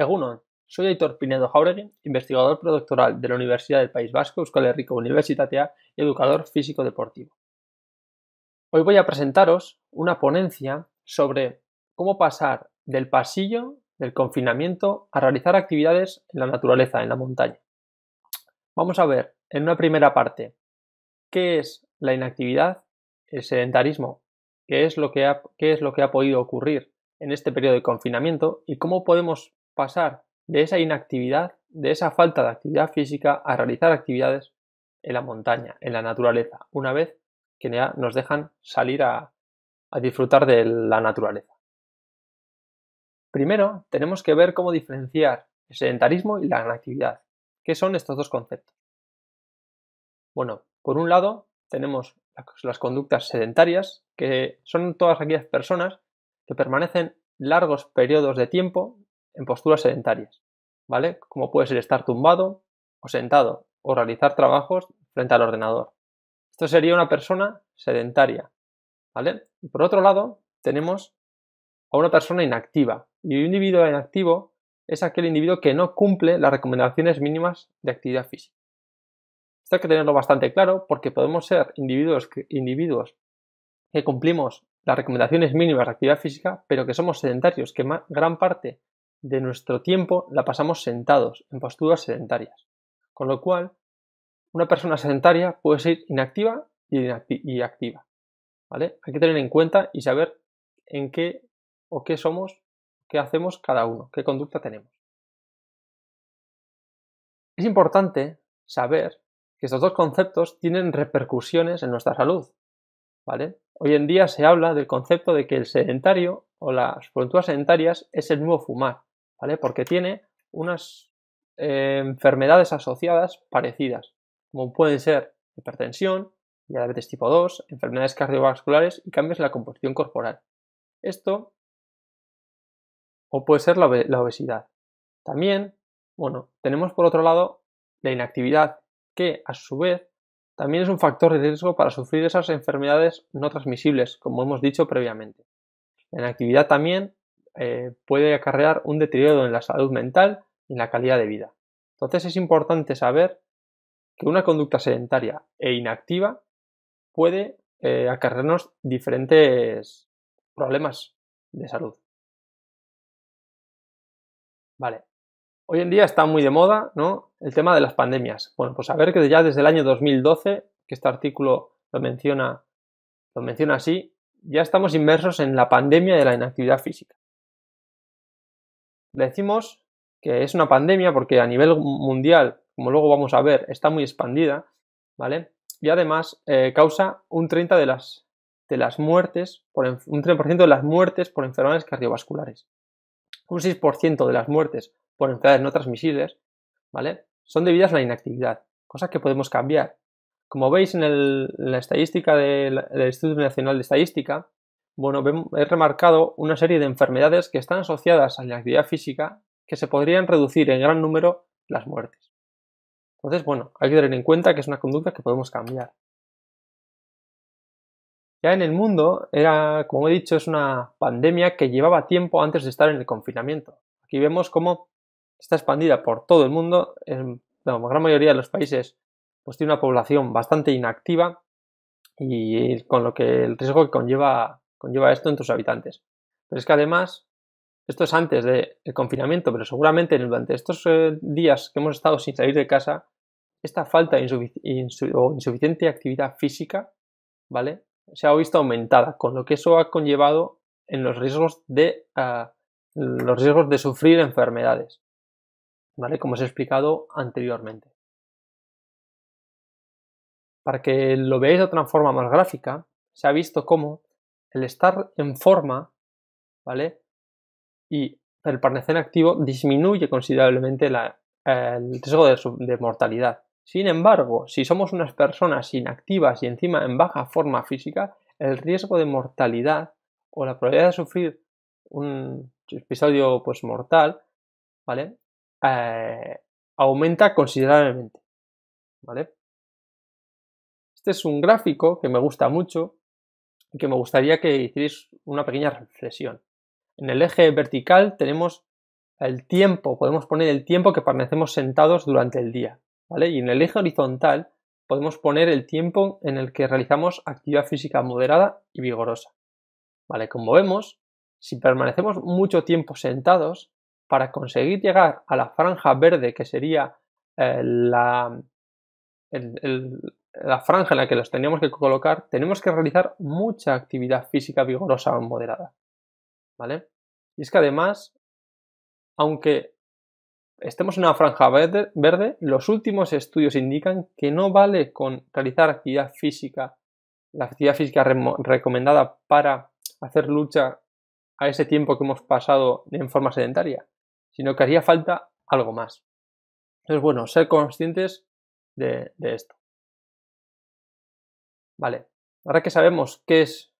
Egunon, soy Aitor Pinedo Jauregui, investigador predoctoral de la Universidad del País Vasco Euskal Herriko Universitatia y educador físico deportivo. Hoy voy a presentaros una ponencia sobre cómo pasar del pasillo del confinamiento a realizar actividades en la naturaleza, en la montaña. Vamos a ver en una primera parte qué es la inactividad, el sedentarismo, qué es lo que ha, qué es lo que ha podido ocurrir en este periodo de confinamiento y cómo podemos pasar de esa inactividad, de esa falta de actividad física, a realizar actividades en la montaña, en la naturaleza, una vez que nos dejan salir a, disfrutar de la naturaleza. Primero, tenemos que ver cómo diferenciar el sedentarismo y la inactividad. ¿Qué son estos dos conceptos? Bueno, por un lado, tenemos las conductas sedentarias, que son todas aquellas personas que permanecen largos periodos de tiempo en posturas sedentarias, ¿vale? Como puede ser estar tumbado o sentado o realizar trabajos frente al ordenador. Esto sería una persona sedentaria, ¿vale? Y por otro lado, tenemos a una persona inactiva. Y un individuo inactivo es aquel individuo que no cumple las recomendaciones mínimas de actividad física. Esto hay que tenerlo bastante claro porque podemos ser individuos que, individuos que cumplimos las recomendaciones mínimas de actividad física, pero que somos sedentarios, que gran parte de nuestro tiempo la pasamos sentados, en posturas sedentarias. Con lo cual, una persona sedentaria puede ser inactiva y, activa. ¿vale? Hay que tener en cuenta y saber en qué o qué somos, qué hacemos cada uno, qué conducta tenemos. Es importante saber que estos dos conceptos tienen repercusiones en nuestra salud. Hoy en día se habla del concepto de que el sedentario o las posturas sedentarias es el nuevo fumar. Porque tiene unas eh, enfermedades asociadas parecidas, como pueden ser hipertensión, diabetes tipo 2, enfermedades cardiovasculares y cambios en la composición corporal. Esto o puede ser la, la obesidad. También, bueno, tenemos por otro lado la inactividad, que a su vez también es un factor de riesgo para sufrir esas enfermedades no transmisibles, como hemos dicho previamente. La inactividad también eh, puede acarrear un deterioro en la salud mental y en la calidad de vida. Entonces es importante saber que una conducta sedentaria e inactiva puede eh, acarrearnos diferentes problemas de salud. Vale. Hoy en día está muy de moda ¿no? el tema de las pandemias. Bueno, pues a ver que ya desde el año 2012, que este artículo lo menciona, lo menciona así, ya estamos inmersos en la pandemia de la inactividad física decimos que es una pandemia porque a nivel mundial, como luego vamos a ver, está muy expandida, ¿vale? Y además eh, causa un 30% de las, de las muertes, por, un de las muertes por enfermedades cardiovasculares. Un 6% de las muertes por enfermedades no transmisibles, ¿vale? Son debidas a la inactividad, cosa que podemos cambiar. Como veis en, la estadística del Instituto Nacional de Estadística, bueno, he remarcado una serie de enfermedades que están asociadas a la actividad física que se podrían reducir en gran número las muertes. Entonces, bueno, hay que tener en cuenta que es una conducta que podemos cambiar. Ya en el mundo era, como he dicho, es una pandemia que llevaba tiempo antes de estar en el confinamiento. Aquí vemos cómo está expandida por todo el mundo. En la gran mayoría de los países pues tiene una población bastante inactiva y eh, con lo que el riesgo que conlleva conlleva esto en tus habitantes. Pero es que además, esto es antes del confinamiento, pero seguramente durante estos eh, días que hemos estado sin salir de casa, esta falta o insuficiente actividad física, ¿vale? Se ha visto aumentada, con lo que eso ha conllevado en los riesgos de, ah, los riesgos de sufrir enfermedades, ¿vale? Como os he explicado anteriormente. Para que lo veáis de otra forma más gráfica, se ha visto cómo el estar en forma, ¿vale? Y el permanecer activo disminuye considerablemente el riesgo de, mortalidad. Sin embargo, si somos unas personas inactivas y encima en baja forma física, el riesgo de mortalidad o la probabilidad de sufrir un episodio pues, mortal, ¿vale? Eh, aumenta considerablemente, Este es un gráfico que me gusta mucho que me gustaría que hicierais una pequeña reflexión. En el eje vertical tenemos el tiempo, podemos poner el tiempo que permanecemos sentados durante el día, ¿vale? Y en el eje horizontal podemos poner el tiempo en el que realizamos actividad física moderada y vigorosa. ¿Vale? Como vemos, si permanecemos mucho tiempo sentados, para conseguir llegar a la franja verde, que sería eh, la, la franja en la que los teníamos que colocar, tenemos que realizar mucha actividad física vigorosa o moderada. ¿Vale? Y es que además, aunque estemos en una franja verde, los últimos estudios indican que no vale con realizar actividad física, la actividad física recomendada para hacer lucha a ese tiempo que hemos pasado en forma sedentaria, sino que haría falta algo más. Entonces, bueno, ser conscientes de esto. Vale, ahora que sabemos qué es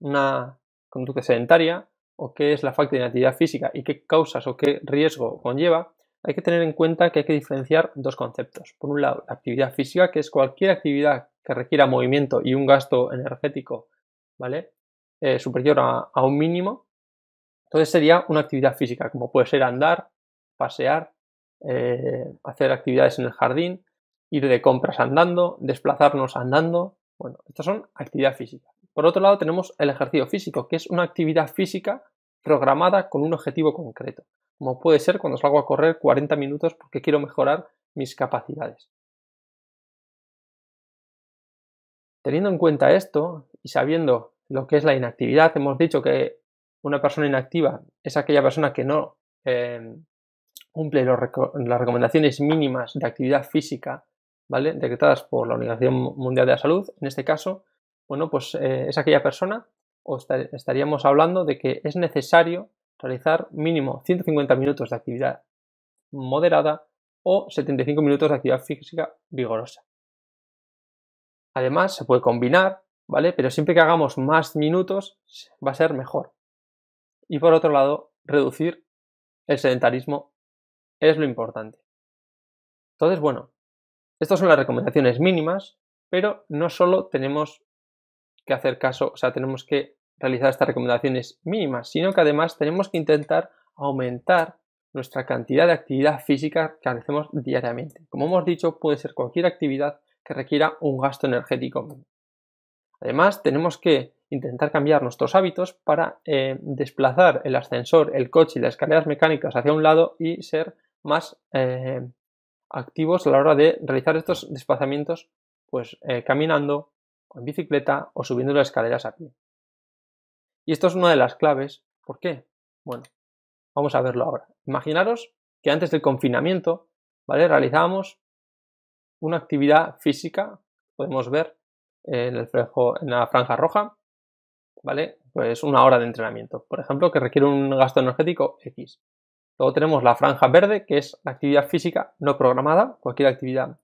una conducta sedentaria o qué es la falta de actividad física y qué causas o qué riesgo conlleva, hay que tener en cuenta que hay que diferenciar dos conceptos. Por un lado, la actividad física, que es cualquier actividad que requiera movimiento y un gasto energético, ¿vale? Eh, superior a, un mínimo. Entonces sería una actividad física, como puede ser andar, pasear, eh, hacer actividades en el jardín, ir de compras andando, desplazarnos andando, bueno, estas son actividad física. Por otro lado, tenemos el ejercicio físico, que es una actividad física programada con un objetivo concreto, como puede ser cuando salgo a correr 40 minutos porque quiero mejorar mis capacidades. Teniendo en cuenta esto y sabiendo lo que es la inactividad, hemos dicho que una persona inactiva es aquella persona que no eh, cumple las recomendaciones mínimas de actividad física Decretadas por la Organización Mundial de la Salud, en este caso, bueno, pues eh, es aquella persona, o estaríamos hablando de que es necesario realizar mínimo 150 minutos de actividad moderada o 75 minutos de actividad física vigorosa. Además, se puede combinar, ¿vale? Pero siempre que hagamos más minutos va a ser mejor. Y por otro lado, reducir el sedentarismo es lo importante. Entonces, bueno, estas son las recomendaciones mínimas, pero no solo tenemos que hacer caso, o sea, tenemos que realizar estas recomendaciones mínimas, sino que además tenemos que intentar aumentar nuestra cantidad de actividad física que hacemos diariamente. Como hemos dicho, puede ser cualquier actividad que requiera un gasto energético. Además, tenemos que intentar cambiar nuestros hábitos para eh, desplazar el ascensor, el coche y las escaleras mecánicas hacia un lado y ser más eh, activos a la hora de realizar estos desplazamientos, pues eh, caminando, en bicicleta o subiendo las escaleras a pie. Y esto es una de las claves. ¿Por qué? Bueno, vamos a verlo ahora. Imaginaros que antes del confinamiento, ¿vale? Realizábamos una actividad física, podemos ver en, el en la franja roja, ¿vale? Pues una hora de entrenamiento, por ejemplo, que requiere un gasto energético X. Luego tenemos la franja verde, que es la actividad física no programada, cualquier actividad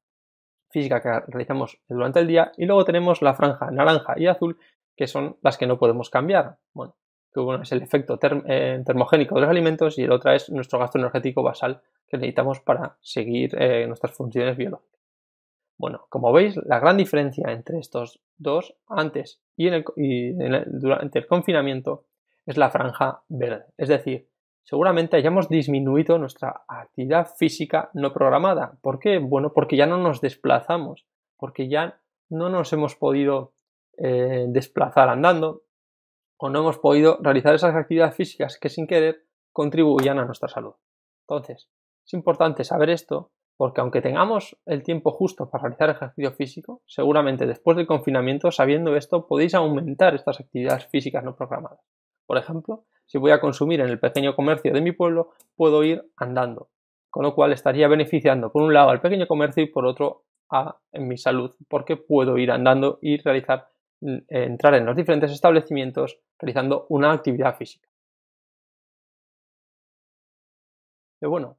física que realizamos durante el día. Y luego tenemos la franja naranja y azul, que son las que no podemos cambiar. Bueno, que uno es el efecto eh, termogénico de los alimentos y el otra es nuestro gasto energético basal que necesitamos para seguir eh, nuestras funciones biológicas. Bueno, como veis, la gran diferencia entre estos dos antes y, durante el confinamiento es la franja verde. Es decir, seguramente hayamos disminuido nuestra actividad física no programada. ¿Por qué? Bueno, porque ya no nos desplazamos, porque ya no nos hemos podido eh, desplazar andando o no hemos podido realizar esas actividades físicas que sin querer contribuían a nuestra salud. Entonces, es importante saber esto porque aunque tengamos el tiempo justo para realizar ejercicio físico, seguramente después del confinamiento, sabiendo esto, podéis aumentar estas actividades físicas no programadas. Por ejemplo, si voy a consumir en el pequeño comercio de mi pueblo, puedo ir andando. Con lo cual estaría beneficiando por un lado al pequeño comercio y por otro a mi salud, porque puedo ir andando y realizar, mm, eh, entrar en los diferentes establecimientos realizando una actividad física. Pero bueno,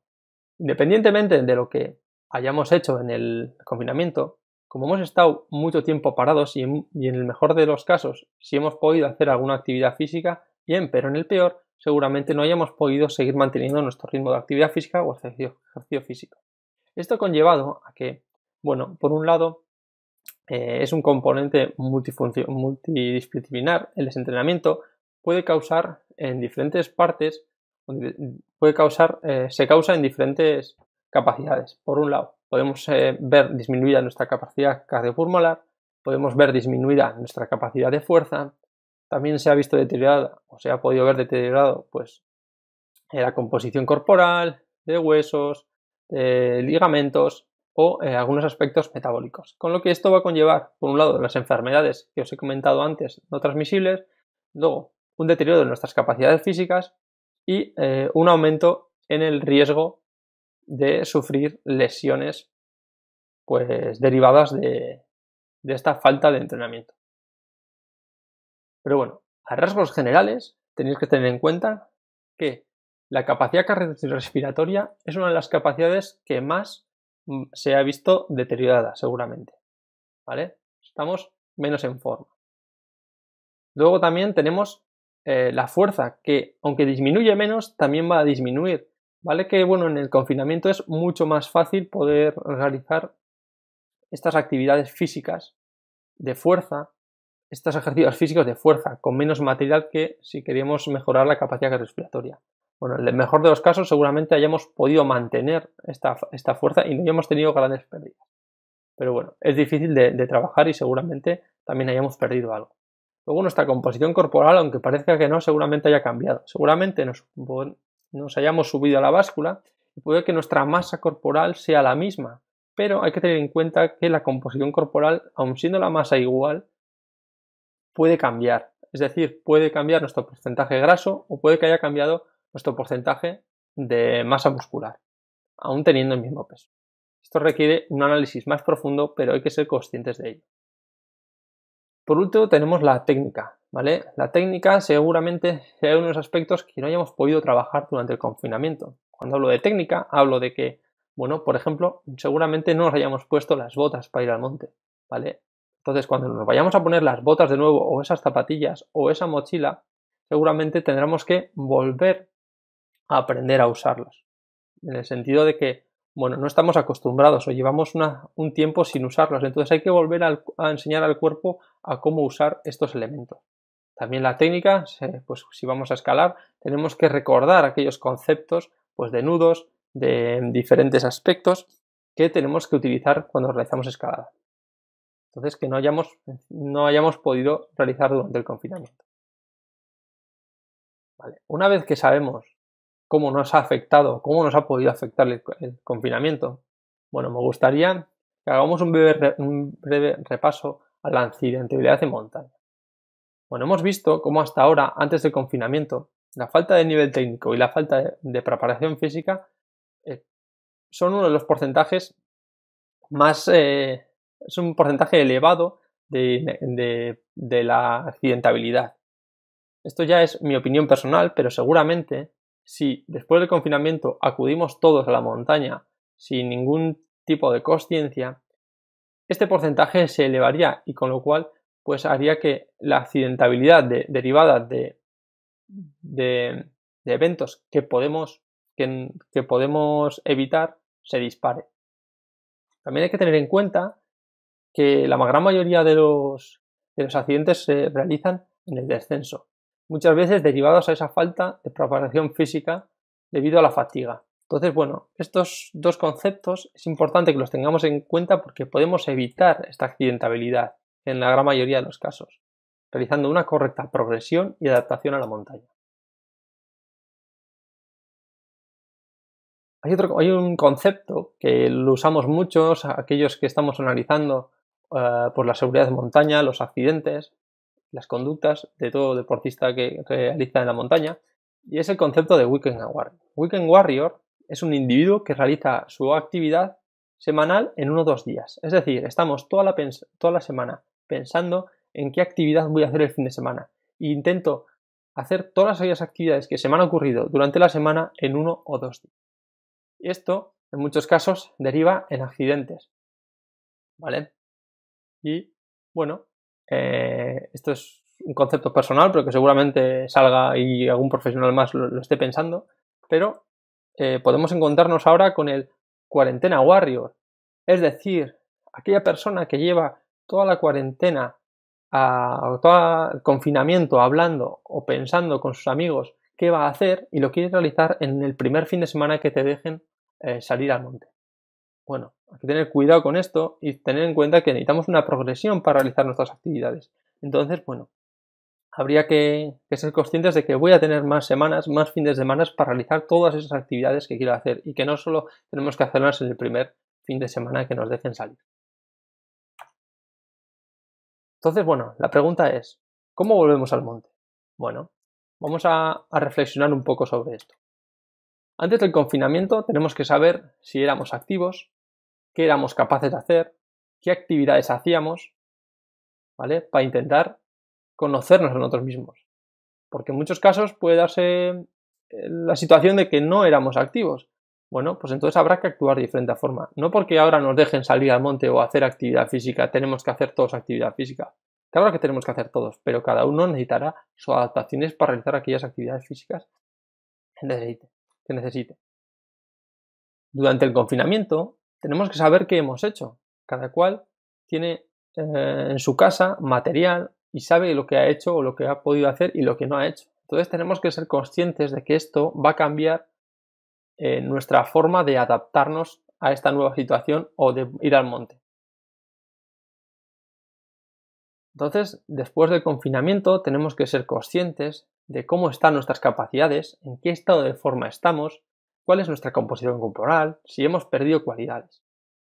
independientemente de lo que hayamos hecho en el confinamiento, como hemos estado mucho tiempo parados y en el mejor de los casos, si hemos podido hacer alguna actividad física, Bien, pero en el peor, seguramente no hayamos podido seguir manteniendo nuestro ritmo de actividad física o ejercicio, físico. Esto ha conllevado a que, bueno, por un lado, eh, es un componente multidisciplinar el desentrenamiento, puede causar en diferentes partes, puede causar, eh, se causa en diferentes capacidades. Por un lado, podemos eh, ver disminuida nuestra capacidad cardiopulmonar, podemos ver disminuida nuestra capacidad de fuerza, también se ha visto deteriorada se ha podido ver deteriorado, pues eh, la composición corporal, de huesos, de eh, ligamentos o eh, algunos aspectos metabólicos. Con lo que esto va a conllevar, por un lado, las enfermedades que os he comentado antes no transmisibles, luego un deterioro de nuestras capacidades físicas y un aumento en el riesgo de sufrir lesiones pues derivadas de esta falta de entrenamiento. Pero bueno, a rasgos generales, tenéis que tener en cuenta que la capacidad respiratoria es una de las capacidades que más mm, se ha visto deteriorada, seguramente. ¿Vale? Estamos menos en forma. Luego también tenemos eh, la fuerza, que aunque disminuye menos, también va a disminuir. ¿Vale? Que bueno, en el confinamiento es mucho más fácil poder realizar estas actividades físicas de fuerza estos ejercicios físicos de fuerza, con menos material que si queríamos mejorar la capacidad respiratoria. Bueno, en el mejor de los casos seguramente hayamos podido mantener esta, fuerza y no hayamos tenido grandes pérdidas. Pero bueno, es difícil de, trabajar y seguramente también hayamos perdido algo. Luego nuestra composición corporal, aunque parezca que no, seguramente haya cambiado. Seguramente nos, nos hayamos subido a la báscula y puede que nuestra masa corporal sea la misma. Pero hay que tener en cuenta que la composición corporal, aun siendo la masa igual, puede cambiar. Es decir, puede cambiar nuestro porcentaje graso o puede que haya cambiado nuestro porcentaje de masa muscular, aún teniendo el mismo peso. Esto requiere un análisis más profundo, pero hay que ser conscientes de ello. Por último, tenemos la técnica, ¿vale? La técnica seguramente sea uno de los aspectos que no hayamos podido trabajar durante el confinamiento. Cuando hablo de técnica, hablo de que, bueno, por ejemplo, seguramente no nos hayamos puesto las botas para ir al monte, ¿vale? Entonces, cuando nos vayamos a poner las botas de nuevo o esas zapatillas o esa mochila, seguramente tendremos que volver a aprender a usarlas. En el sentido de que, bueno, no estamos acostumbrados o llevamos un tiempo sin usarlas. Entonces hay que volver a, enseñar al cuerpo a cómo usar estos elementos. También la técnica, pues si vamos a escalar, tenemos que recordar aquellos conceptos pues, de nudos, de diferentes aspectos que tenemos que utilizar cuando realizamos escalada entonces que no hayamos, podido realizar durante el confinamiento. Vale. Una vez que sabemos cómo nos ha afectado, cómo nos ha podido afectar el, confinamiento, bueno, me gustaría que hagamos un breve, repaso a la accidentabilidad en montaña. Bueno, hemos visto cómo hasta ahora, antes del confinamiento, la falta de nivel técnico y la falta de, preparación física eh, son uno de los porcentajes más eh, es un porcentaje elevado de, la accidentabilidad. Esto ya es mi opinión personal, pero seguramente si después del confinamiento acudimos todos a la montaña sin ningún tipo de consciencia, este porcentaje se elevaría y con lo cual pues haría que la accidentabilidad derivada de, eventos que podemos, que podemos evitar se dispare. También hay que tener en cuenta que la gran mayoría de los, accidentes se realizan en el descenso, muchas veces derivados a esa falta de preparación física debido a la fatiga. Entonces, bueno, estos dos conceptos es importante que los tengamos en cuenta porque podemos evitar esta accidentabilidad en la gran mayoría de los casos, realizando una correcta progresión y adaptación a la montaña. Hay, hay un concepto que lo usamos muchos, aquellos que estamos analizando eh, por la seguridad de montaña, los accidentes, las conductas de todo deportista que realiza en la montaña. Y es el concepto de Weekend Warrior. Weekend Warrior es un individuo que realiza su actividad semanal en uno o dos días. Es decir, estamos toda la, semana pensando en qué actividad voy a hacer el fin de semana. E intento hacer todas aquellas actividades que se me han ocurrido durante la semana en uno o dos días. Esto, en muchos casos, deriva en accidentes. ¿Vale? Y bueno, eh, esto es un concepto personal, pero que seguramente salga y algún profesional más lo, esté pensando. Pero eh, podemos encontrarnos ahora con el cuarentena warrior. Es decir, aquella persona que lleva toda la cuarentena, a, todo el confinamiento hablando o pensando con sus amigos qué va a hacer y lo quiere realizar en el primer fin de semana que te dejen eh, salir al monte. Bueno, hay que tener cuidado con esto y tener en cuenta que necesitamos una progresión para realizar nuestras actividades. Entonces, bueno, habría que, ser conscientes de que voy a tener más semanas, más fines de semana para realizar todas esas actividades que quiero hacer y que no solo tenemos que hacerlas en el primer fin de semana que nos dejen salir. Entonces, bueno, la pregunta es, ¿cómo volvemos al monte? Bueno, vamos a reflexionar un poco sobre esto. Antes del confinamiento tenemos que saber si éramos activos, qué éramos capaces de hacer, qué actividades hacíamos, ¿vale? Para intentar conocernos a nosotros mismos. Porque en muchos casos puede darse eh, la situación de que no éramos activos. Bueno, pues entonces habrá que actuar de diferente forma. No porque ahora nos dejen salir al monte o hacer actividad física, tenemos que hacer todos actividad física. Claro que tenemos que hacer todos, pero cada uno necesitará sus adaptaciones para realizar aquellas actividades físicas que necesite. Que necesite. Durante el confinamiento, tenemos que saber qué hemos hecho. Cada cual tiene eh, en su casa material y sabe lo que ha hecho o lo que ha podido hacer y lo que no ha hecho. Entonces tenemos que ser conscientes de que esto va a cambiar eh, nuestra forma de adaptarnos a esta nueva situación o de ir al monte. Entonces, después del confinamiento, tenemos que ser conscientes de cómo están nuestras capacidades, en qué estado de forma estamos, cuál es nuestra composición corporal, si hemos perdido cualidades.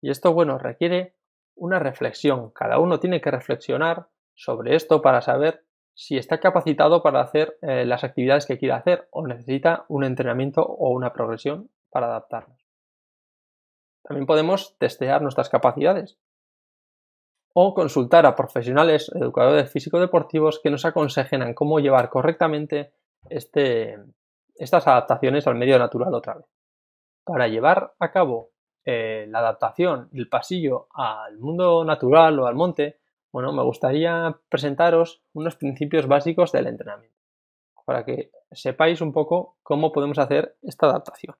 Y esto, bueno, requiere una reflexión. Cada uno tiene que reflexionar sobre esto para saber si está capacitado para hacer eh, las actividades que quiere hacer o necesita un entrenamiento o una progresión para adaptarnos. También podemos testear nuestras capacidades o consultar a profesionales educadores físico-deportivos que nos aconsejen cómo llevar correctamente este, estas adaptaciones al medio natural otra vez. Para llevar a cabo eh, la adaptación el pasillo al mundo natural o al monte, bueno, me gustaría presentaros unos principios básicos del entrenamiento, para que sepáis un poco cómo podemos hacer esta adaptación.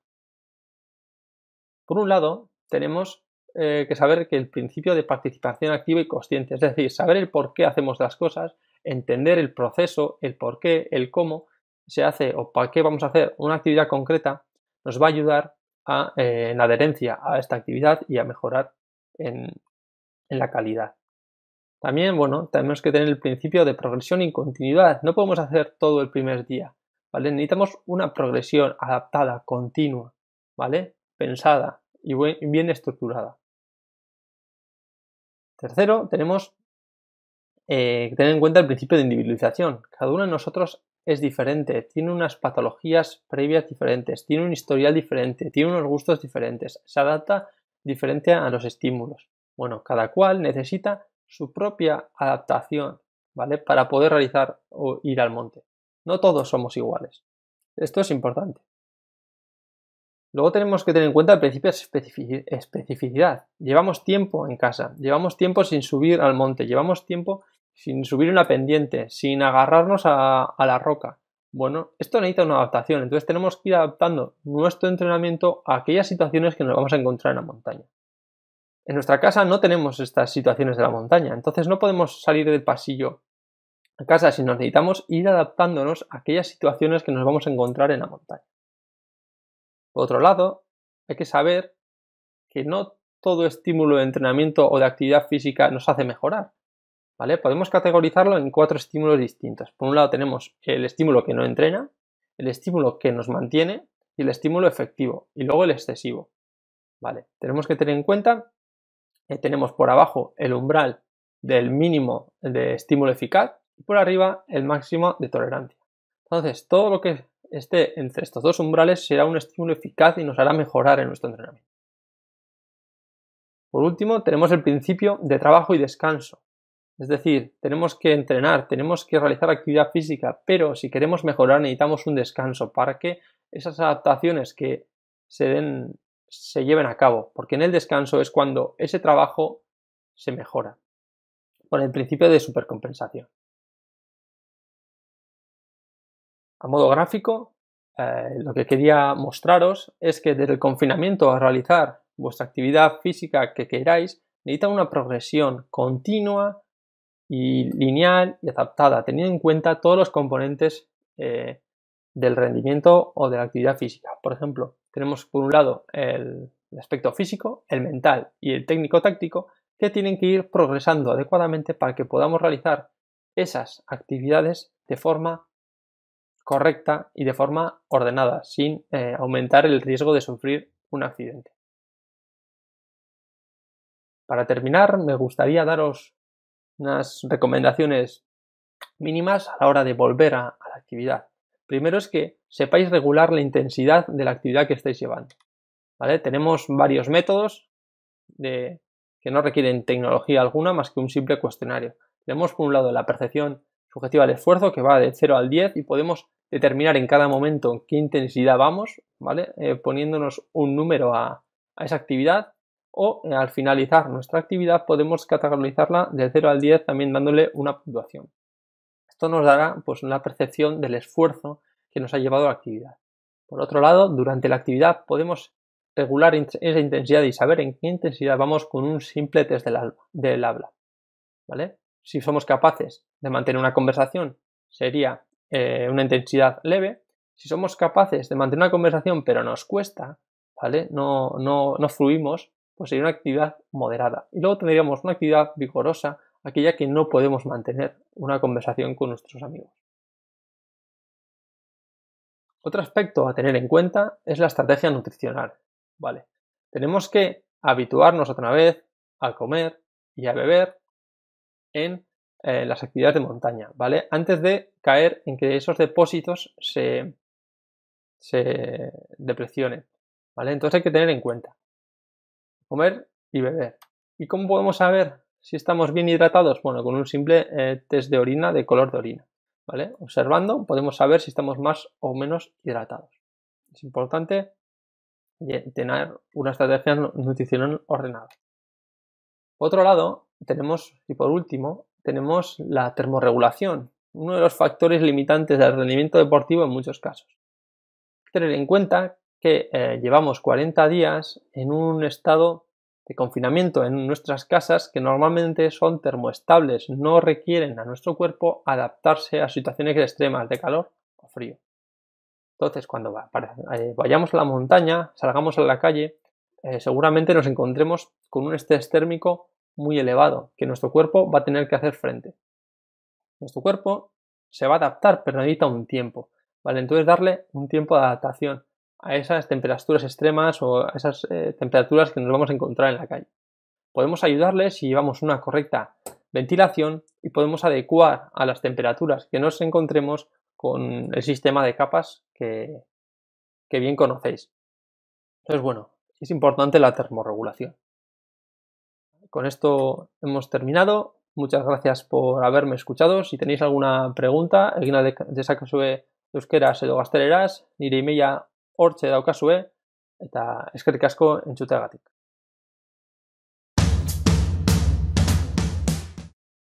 Por un lado, tenemos eh, que saber que el principio de participación activa y consciente, es decir, saber el por qué hacemos las cosas, entender el proceso, el por qué, el cómo, se hace o para qué vamos a hacer una actividad concreta, nos va a ayudar a, eh, en adherencia a esta actividad y a mejorar en, la calidad. También, bueno, tenemos que tener el principio de progresión y continuidad. No podemos hacer todo el primer día, ¿vale? Necesitamos una progresión adaptada, continua, ¿vale? Pensada y bien estructurada. Tercero, tenemos eh, que tener en cuenta el principio de individualización. Cada uno de nosotros es diferente, tiene unas patologías previas diferentes, tiene un historial diferente, tiene unos gustos diferentes, se adapta diferente a los estímulos. Bueno, cada cual necesita su propia adaptación, ¿vale? Para poder realizar o ir al monte. No todos somos iguales. Esto es importante. Luego tenemos que tener en cuenta el principio de especificidad. Llevamos tiempo en casa, llevamos tiempo sin subir al monte, llevamos tiempo sin subir una pendiente, sin agarrarnos a, la roca. Bueno, esto necesita una adaptación, entonces tenemos que ir adaptando nuestro entrenamiento a aquellas situaciones que nos vamos a encontrar en la montaña. En nuestra casa no tenemos estas situaciones de la montaña, entonces no podemos salir del pasillo a casa si necesitamos ir adaptándonos a aquellas situaciones que nos vamos a encontrar en la montaña. Por otro lado, hay que saber que no todo estímulo de entrenamiento o de actividad física nos hace mejorar. Podemos categorizarlo en cuatro estímulos distintos. Por un lado tenemos el estímulo que no entrena, el estímulo que nos mantiene y el estímulo efectivo y luego el excesivo. ¿Vale? Tenemos que tener en cuenta que tenemos por abajo el umbral del mínimo de estímulo eficaz y por arriba el máximo de tolerancia. Entonces, todo lo que esté entre estos dos umbrales será un estímulo eficaz y nos hará mejorar en nuestro entrenamiento. Por último, tenemos el principio de trabajo y descanso. Es decir, tenemos que entrenar, tenemos que realizar actividad física, pero si queremos mejorar necesitamos un descanso para que esas adaptaciones que se den se lleven a cabo, porque en el descanso es cuando ese trabajo se mejora, por el principio de supercompensación. A modo gráfico, eh, lo que quería mostraros es que desde el confinamiento a realizar vuestra actividad física que queráis, necesita una progresión continua y lineal y adaptada, teniendo en cuenta todos los componentes eh, del rendimiento o de la actividad física. Por ejemplo, tenemos por un lado el, aspecto físico, el mental y el técnico-táctico que tienen que ir progresando adecuadamente para que podamos realizar esas actividades de forma correcta y de forma ordenada, sin eh, aumentar el riesgo de sufrir un accidente. Para terminar, me gustaría daros unas recomendaciones mínimas a la hora de volver a, la actividad. Primero es que sepáis regular la intensidad de la actividad que estáis llevando. Tenemos varios métodos que no requieren tecnología alguna más que un simple cuestionario. Tenemos por un lado la percepción subjetiva del esfuerzo que va de 0 al 10 y podemos determinar en cada momento en qué intensidad vamos, ¿vale? Eh, poniéndonos un número a esa actividad o al finalizar nuestra actividad podemos categorizarla de 0 al 10 también dándole una puntuación. Esto nos dará pues una percepción del esfuerzo que nos ha llevado a la actividad. Por otro lado, durante la actividad podemos regular esa intensidad y saber en qué intensidad vamos con un simple test del, habla. ¿Vale? Si somos capaces de mantener una conversación, sería eh, una intensidad leve. Si somos capaces de mantener una conversación pero nos cuesta, ¿vale? No, no fluimos, pues sería una actividad moderada. Y luego tendríamos una actividad vigorosa, aquella que no podemos mantener una conversación con nuestros amigos. Otro aspecto a tener en cuenta es la estrategia nutricional. Vale, tenemos que habituarnos otra vez a comer y a beber en eh, las actividades de montaña, ¿vale? Antes de caer en que esos depósitos se, se depresionen, ¿vale? Entonces hay que tener en cuenta comer y beber. ¿Y cómo podemos saber si estamos bien hidratados? Bueno, con un simple eh, test de orina de color de orina. ¿vale? Observando podemos saber si estamos más o menos hidratados. Es importante eh, tener una estrategia nutricional ordenada. Por otro lado, tenemos, y por último, tenemos la termorregulación, uno de los factores limitantes del rendimiento deportivo en muchos casos. tener en cuenta que eh, llevamos 40 días en un estado de confinamiento en nuestras casas que normalmente son termoestables, no requieren a nuestro cuerpo adaptarse a situaciones extremas de calor o frío. Entonces, cuando eh, vayamos a la montaña, salgamos a la calle, eh, seguramente nos encontremos con un estrés térmico muy elevado que nuestro cuerpo va a tener que hacer frente. Nuestro cuerpo se va a adaptar, pero necesita un tiempo. ¿vale? Entonces, darle un tiempo de adaptación a esas temperaturas extremas o a esas eh, temperaturas que nos vamos a encontrar en la calle. Podemos ayudarles si llevamos una correcta ventilación y podemos adecuar a las temperaturas que nos encontremos con el sistema de capas que, bien conocéis. Entonces, bueno, es importante la termorregulación. Con esto hemos terminado. Muchas gracias por haberme escuchado. Si tenéis alguna pregunta, alguna de, de euskera edo gazteleraz, nire hortxe daukazue, eta eskerrik asko entzuteagatik.